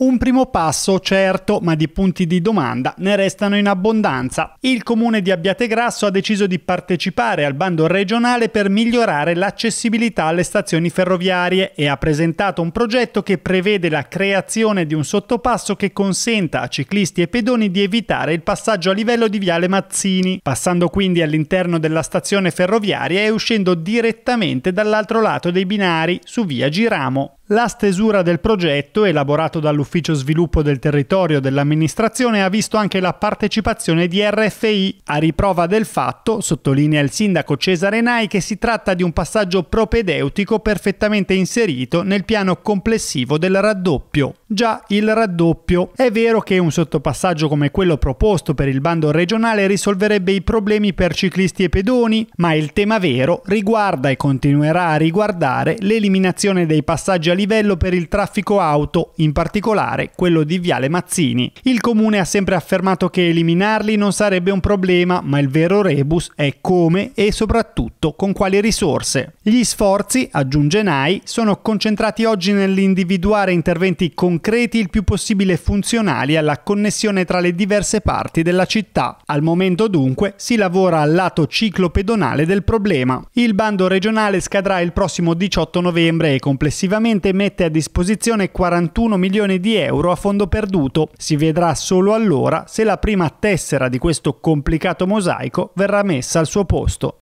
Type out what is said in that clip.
Un primo passo, certo, ma di punti di domanda ne restano in abbondanza. Il comune di Abbiategrasso ha deciso di partecipare al bando regionale per migliorare l'accessibilità alle stazioni ferroviarie e ha presentato un progetto che prevede la creazione di un sottopasso che consenta a ciclisti e pedoni di evitare il passaggio a livello di Viale Mazzini, passando quindi all'interno della stazione ferroviaria e uscendo direttamente dall'altro lato dei binari su Via Giramo. La stesura del progetto, elaborato dall'Ufficio Sviluppo del Territorio dell'amministrazione, ha visto anche la partecipazione di RFI. A riprova del fatto, sottolinea il sindaco Cesare Nai, che si tratta di un passaggio propedeutico perfettamente inserito nel piano complessivo del raddoppio. Già il raddoppio. È vero che un sottopassaggio come quello proposto per il bando regionale risolverebbe i problemi per ciclisti e pedoni, ma il tema vero riguarda e continuerà a riguardare l'eliminazione dei passaggi a livello per il traffico auto, in particolare quello di Viale Mazzini. Il comune ha sempre affermato che eliminarli non sarebbe un problema, ma il vero rebus è come e soprattutto con quali risorse. Gli sforzi, aggiunge Nai, sono concentrati oggi nell'individuare interventi concreti il più possibile funzionali alla connessione tra le diverse parti della città. Al momento dunque si lavora al lato ciclopedonale del problema. Il bando regionale scadrà il prossimo 18 novembre e complessivamente L'ente mette a disposizione 41 milioni di euro a fondo perduto. Si vedrà solo allora se la prima tessera di questo complicato mosaico verrà messa al suo posto.